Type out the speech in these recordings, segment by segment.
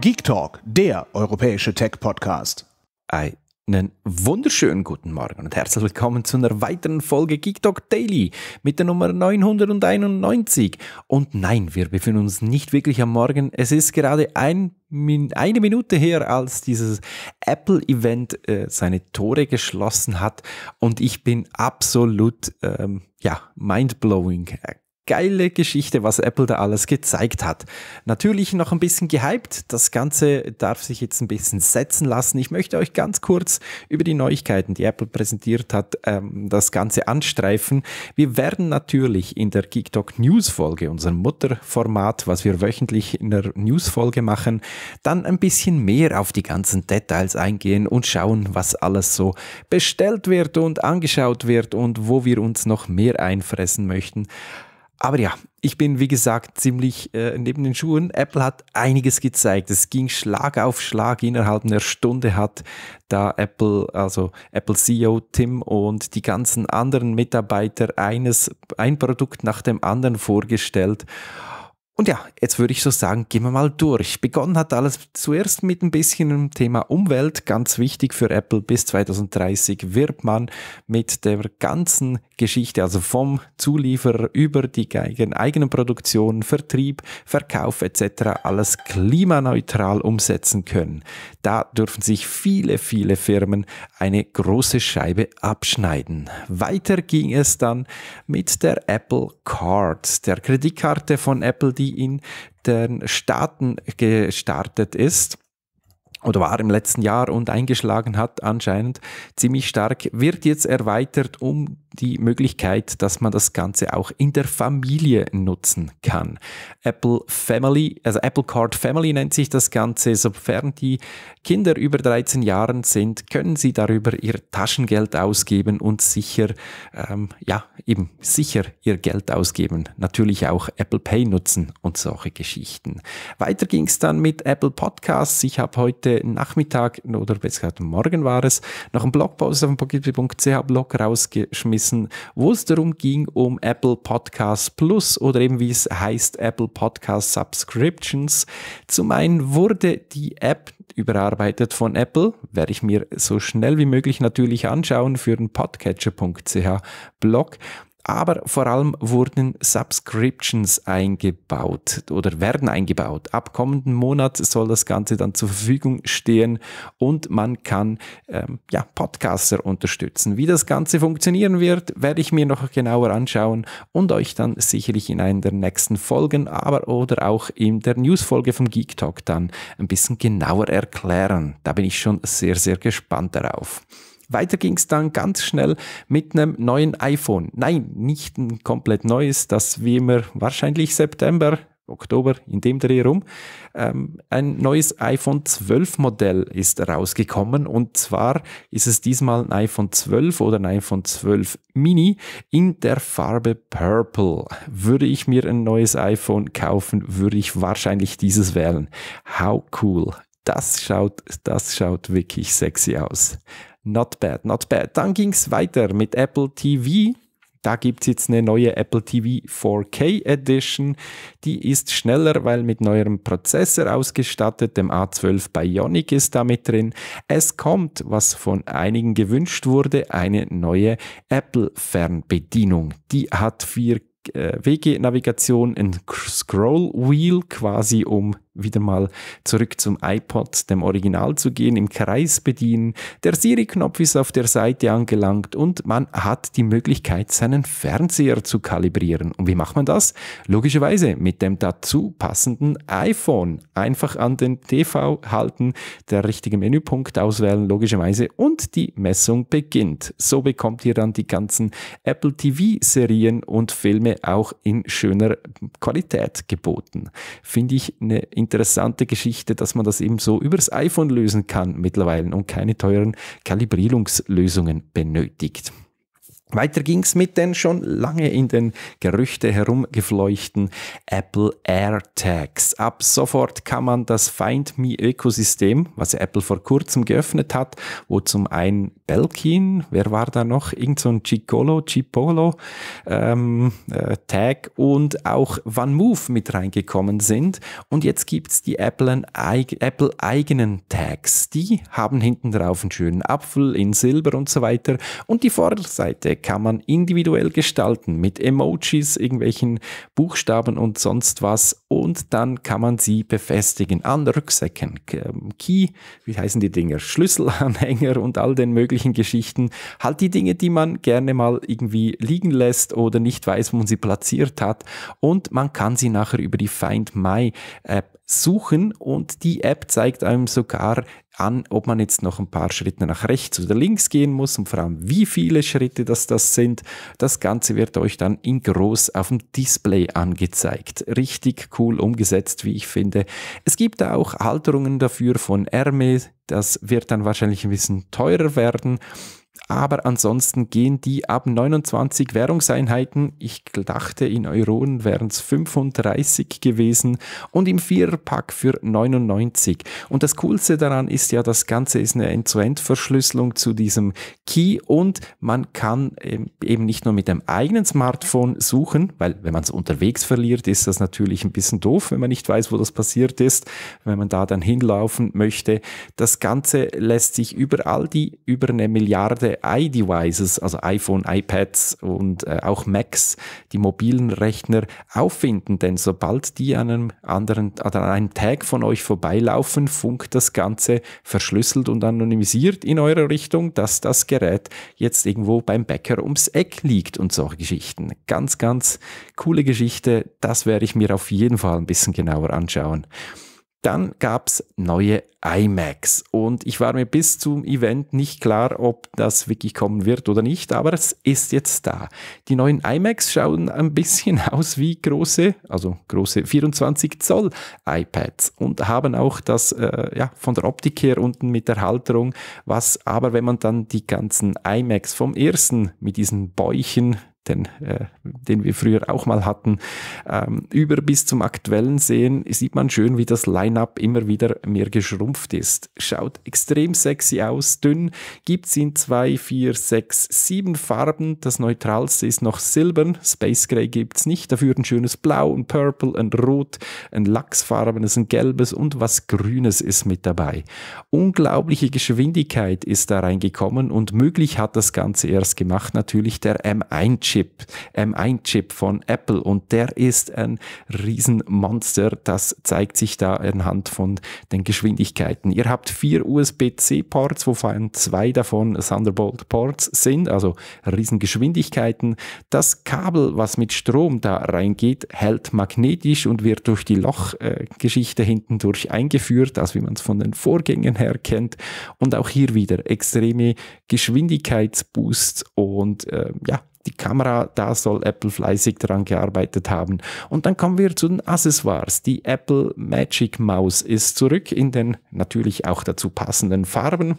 Geek Talk, der europäische Tech-Podcast. Einen wunderschönen guten Morgen und herzlich willkommen zu einer weiteren Folge Geek Talk Daily mit der Nummer 991. Und nein, wir befinden uns nicht wirklich am Morgen. Es ist gerade ein, eine Minute her, als dieses Apple-Event äh, seine Tore geschlossen hat. Und ich bin absolut, ähm, ja, mindblowing geile Geschichte, was Apple da alles gezeigt hat. Natürlich noch ein bisschen gehypt. Das Ganze darf sich jetzt ein bisschen setzen lassen. Ich möchte euch ganz kurz über die Neuigkeiten, die Apple präsentiert hat, ähm, das Ganze anstreifen. Wir werden natürlich in der Geek Talk News Folge, unserem Mutterformat, was wir wöchentlich in der News Folge machen, dann ein bisschen mehr auf die ganzen Details eingehen und schauen, was alles so bestellt wird und angeschaut wird und wo wir uns noch mehr einfressen möchten. Aber ja, ich bin wie gesagt ziemlich äh, neben den Schuhen. Apple hat einiges gezeigt. Es ging Schlag auf Schlag. Innerhalb einer Stunde hat da Apple, also Apple CEO Tim und die ganzen anderen Mitarbeiter eines, ein Produkt nach dem anderen vorgestellt. Und ja, jetzt würde ich so sagen, gehen wir mal durch. Begonnen hat alles zuerst mit ein bisschen dem Thema Umwelt, ganz wichtig für Apple. Bis 2030 wird man mit der ganzen Geschichte, also vom Zulieferer über die eigenen Produktionen, Vertrieb, Verkauf etc., alles klimaneutral umsetzen können. Da dürfen sich viele, viele Firmen eine große Scheibe abschneiden. Weiter ging es dann mit der Apple Card, der Kreditkarte von Apple, die die in den Staaten gestartet ist oder war im letzten Jahr und eingeschlagen hat anscheinend ziemlich stark, wird jetzt erweitert um die Möglichkeit, dass man das Ganze auch in der Familie nutzen kann. Apple Family, also Apple Card Family nennt sich das Ganze. Sofern die Kinder über 13 Jahren sind, können sie darüber ihr Taschengeld ausgeben und sicher, ähm, ja, eben sicher ihr Geld ausgeben. Natürlich auch Apple Pay nutzen und solche Geschichten. Weiter ging es dann mit Apple Podcasts. Ich habe heute Nachmittag oder besser gesagt morgen war es, noch einen Blogpost auf dem Blog rausgeschmissen wissen, wo es darum ging, um Apple Podcast Plus oder eben wie es heißt, Apple Podcast Subscriptions. Zum einen wurde die App überarbeitet von Apple, werde ich mir so schnell wie möglich natürlich anschauen für den podcatcher.ch Blog aber vor allem wurden Subscriptions eingebaut oder werden eingebaut. Ab kommenden Monat soll das Ganze dann zur Verfügung stehen und man kann ähm, ja, Podcaster unterstützen. Wie das Ganze funktionieren wird, werde ich mir noch genauer anschauen und euch dann sicherlich in einer der nächsten Folgen, aber oder auch in der Newsfolge vom Geek Talk dann ein bisschen genauer erklären. Da bin ich schon sehr, sehr gespannt darauf. Weiter ging es dann ganz schnell mit einem neuen iPhone. Nein, nicht ein komplett neues, das wie immer wahrscheinlich September Oktober in dem Dreh rum, ähm, ein neues iPhone 12 Modell ist rausgekommen und zwar ist es diesmal ein iPhone 12 oder ein iPhone 12 Mini in der Farbe Purple. Würde ich mir ein neues iPhone kaufen, würde ich wahrscheinlich dieses wählen. How cool. Das schaut, das schaut wirklich sexy aus. Not bad, not bad. Dann ging es weiter mit Apple TV. Da gibt es jetzt eine neue Apple TV 4K Edition. Die ist schneller, weil mit neuerem Prozessor ausgestattet. Dem A12 Bionic ist damit drin. Es kommt, was von einigen gewünscht wurde, eine neue Apple Fernbedienung. Die hat 4K äh, Wege-Navigation, ein Scroll Wheel quasi um wieder mal zurück zum iPod, dem Original zu gehen, im Kreis bedienen. Der Siri-Knopf ist auf der Seite angelangt und man hat die Möglichkeit, seinen Fernseher zu kalibrieren. Und wie macht man das? Logischerweise mit dem dazu passenden iPhone. Einfach an den TV halten, der richtige Menüpunkt auswählen, logischerweise, und die Messung beginnt. So bekommt ihr dann die ganzen Apple TV-Serien und Filme auch in schöner Qualität geboten. Finde ich eine interessante Geschichte, dass man das eben so übers iPhone lösen kann mittlerweile und keine teuren Kalibrierungslösungen benötigt. Weiter ging es mit den schon lange in den Gerüchte herumgefleuchten Apple AirTags. Ab sofort kann man das Find Me Ökosystem, was Apple vor kurzem geöffnet hat, wo zum einen Belkin, wer war da noch? Irgend so ein Chicolo, Chipolo ähm, äh, Tag und auch OneMove mit reingekommen sind. Und jetzt gibt es die Apple, Apple eigenen Tags. Die haben hinten drauf einen schönen Apfel in Silber und so weiter. Und die Vorderseite kann man individuell gestalten mit Emojis, irgendwelchen Buchstaben und sonst was. Und dann kann man sie befestigen an Rücksäcken, ähm, Key, wie heißen die Dinger, Schlüsselanhänger und all den möglichen Geschichten. Halt die Dinge, die man gerne mal irgendwie liegen lässt oder nicht weiß, wo man sie platziert hat. Und man kann sie nachher über die Find My App suchen und die App zeigt einem sogar an, ob man jetzt noch ein paar Schritte nach rechts oder links gehen muss und vor allem wie viele Schritte das, das sind. Das Ganze wird euch dann in groß auf dem Display angezeigt. Richtig cool umgesetzt, wie ich finde. Es gibt da auch Halterungen dafür von Hermes. Das wird dann wahrscheinlich ein bisschen teurer werden. Aber ansonsten gehen die ab 29 Währungseinheiten. Ich dachte, in Euronen wären es 35 gewesen und im Viererpack für 99. Und das Coolste daran ist ja, das Ganze ist eine End-zu-End-Verschlüsselung zu diesem Key und man kann ähm, eben nicht nur mit dem eigenen Smartphone suchen, weil wenn man es unterwegs verliert, ist das natürlich ein bisschen doof, wenn man nicht weiß, wo das passiert ist, wenn man da dann hinlaufen möchte. Das Ganze lässt sich über all die über eine Milliarde iDevices, also iPhone, iPads und äh, auch Macs, die mobilen Rechner auffinden. Denn sobald die an einem anderen, an einem Tag von euch vorbeilaufen, funkt das Ganze verschlüsselt und anonymisiert in eure Richtung, dass das Gerät jetzt irgendwo beim Bäcker ums Eck liegt und solche Geschichten. Ganz, ganz coole Geschichte. Das werde ich mir auf jeden Fall ein bisschen genauer anschauen. Dann gab es neue iMacs und ich war mir bis zum Event nicht klar, ob das wirklich kommen wird oder nicht, aber es ist jetzt da. Die neuen iMacs schauen ein bisschen aus wie große, also große 24 Zoll iPads und haben auch das äh, ja, von der Optik her unten mit der Halterung, was aber, wenn man dann die ganzen iMacs vom ersten mit diesen Bäuchen den, äh, den wir früher auch mal hatten. Ähm, über bis zum aktuellen Sehen sieht man schön, wie das Line-up immer wieder mehr geschrumpft ist. Schaut extrem sexy aus, dünn, gibt es in zwei, vier, sechs, sieben Farben. Das neutralste ist noch silbern, Space Gray gibt es nicht, dafür ein schönes Blau, ein Purple, ein Rot, ein Lachsfarbenes, ein Gelbes und was Grünes ist mit dabei. Unglaubliche Geschwindigkeit ist da reingekommen und möglich hat das Ganze erst gemacht natürlich der M1 Chip, M1-Chip ähm, von Apple und der ist ein Riesenmonster. Das zeigt sich da anhand von den Geschwindigkeiten. Ihr habt vier USB-C-Ports, wovon zwei davon Thunderbolt-Ports sind, also Riesengeschwindigkeiten. Das Kabel, was mit Strom da reingeht, hält magnetisch und wird durch die Lochgeschichte äh, hinten durch eingeführt, also wie man es von den Vorgängen her kennt. Und auch hier wieder extreme Geschwindigkeitsboosts und äh, ja, die Kamera, da soll Apple fleißig dran gearbeitet haben. Und dann kommen wir zu den Accessoires. Die Apple Magic Mouse ist zurück in den natürlich auch dazu passenden Farben.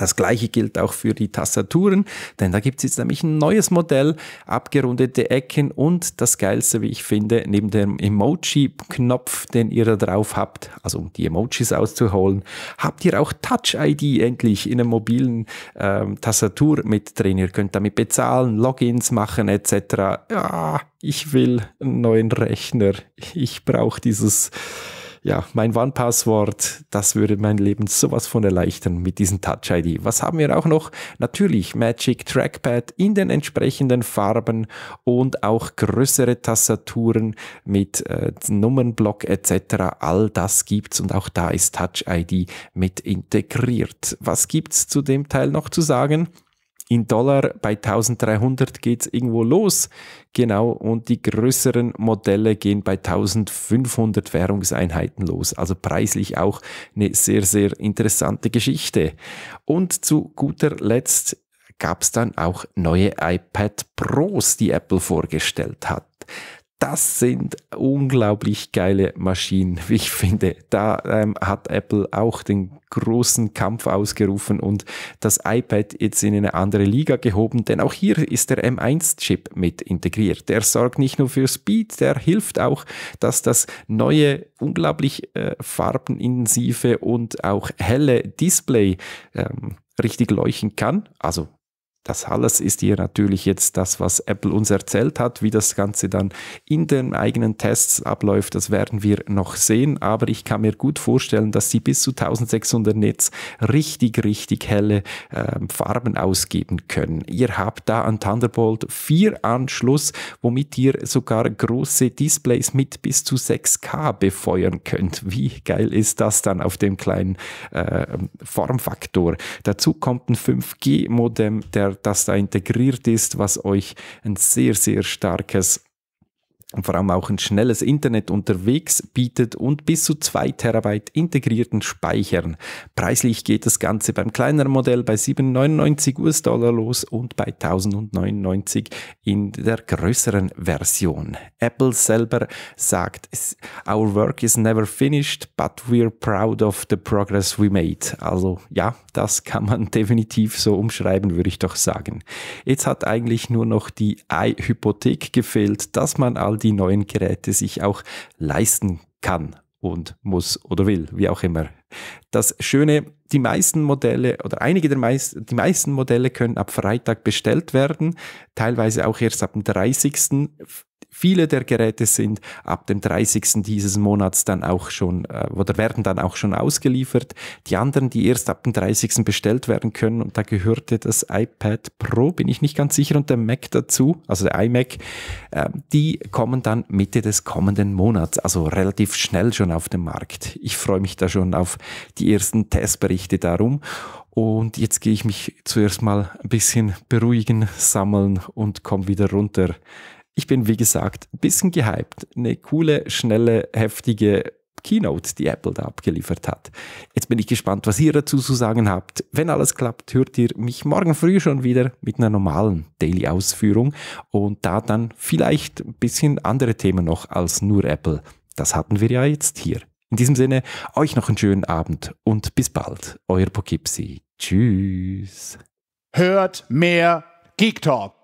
Das gleiche gilt auch für die Tastaturen, denn da gibt es jetzt nämlich ein neues Modell, abgerundete Ecken und das Geilste, wie ich finde, neben dem Emoji-Knopf, den ihr da drauf habt, also um die Emojis auszuholen, habt ihr auch Touch-ID endlich in einer mobilen ähm, Tastatur mit drin. Ihr könnt damit bezahlen, Logins machen etc. Ja, ich will einen neuen Rechner. Ich brauche dieses ja, mein One-Passwort, das würde mein Leben sowas von erleichtern mit diesem Touch-ID. Was haben wir auch noch? Natürlich Magic Trackpad in den entsprechenden Farben und auch größere Tastaturen mit äh, Nummernblock etc. All das gibt's und auch da ist Touch-ID mit integriert. Was gibt's zu dem Teil noch zu sagen? in Dollar bei 1300 geht es irgendwo los. Genau, und die größeren Modelle gehen bei 1500 Währungseinheiten los. Also preislich auch eine sehr, sehr interessante Geschichte. Und zu guter Letzt gab es dann auch neue iPad Pros, die Apple vorgestellt hat das sind unglaublich geile Maschinen, wie ich finde. Da ähm, hat Apple auch den großen Kampf ausgerufen und das iPad jetzt in eine andere Liga gehoben, denn auch hier ist der M1-Chip mit integriert. Der sorgt nicht nur für Speed, der hilft auch, dass das neue, unglaublich äh, farbenintensive und auch helle Display ähm, richtig leuchten kann. Also das alles ist hier natürlich jetzt das, was Apple uns erzählt hat, wie das Ganze dann in den eigenen Tests abläuft. Das werden wir noch sehen, aber ich kann mir gut vorstellen, dass sie bis zu 1600 Netz richtig, richtig helle äh, Farben ausgeben können. Ihr habt da an Thunderbolt 4 Anschluss, womit ihr sogar große Displays mit bis zu 6K befeuern könnt. Wie geil ist das dann auf dem kleinen äh, Formfaktor? Dazu kommt ein 5G-Modem, der das da integriert ist, was euch ein sehr, sehr starkes und vor allem auch ein schnelles Internet unterwegs bietet und bis zu 2 Terabyte integrierten Speichern. Preislich geht das Ganze beim kleineren Modell bei 799 US-Dollar los und bei 1099 in der größeren Version. Apple selber sagt, Our work is never finished, but we're proud of the progress we made. Also ja, das kann man definitiv so umschreiben, würde ich doch sagen. Jetzt hat eigentlich nur noch die I-Hypothek gefehlt, dass man all die neuen Geräte sich auch leisten kann und muss oder will, wie auch immer. Das Schöne, die meisten Modelle oder einige der meist, die meisten Modelle können ab Freitag bestellt werden, teilweise auch erst ab dem 30 viele der Geräte sind ab dem 30. dieses Monats dann auch schon äh, oder werden dann auch schon ausgeliefert. Die anderen, die erst ab dem 30. bestellt werden können, und da gehörte das iPad Pro, bin ich nicht ganz sicher, und der Mac dazu, also der iMac, äh, die kommen dann Mitte des kommenden Monats, also relativ schnell schon auf den Markt. Ich freue mich da schon auf die ersten Testberichte darum. Und jetzt gehe ich mich zuerst mal ein bisschen beruhigen, sammeln und komme wieder runter. Ich bin, wie gesagt, ein bisschen gehypt. Eine coole, schnelle, heftige Keynote, die Apple da abgeliefert hat. Jetzt bin ich gespannt, was ihr dazu zu sagen habt. Wenn alles klappt, hört ihr mich morgen früh schon wieder mit einer normalen Daily-Ausführung und da dann vielleicht ein bisschen andere Themen noch als nur Apple. Das hatten wir ja jetzt hier. In diesem Sinne, euch noch einen schönen Abend und bis bald. Euer Poughkeepsie. Tschüss. Hört mehr Geek Talk.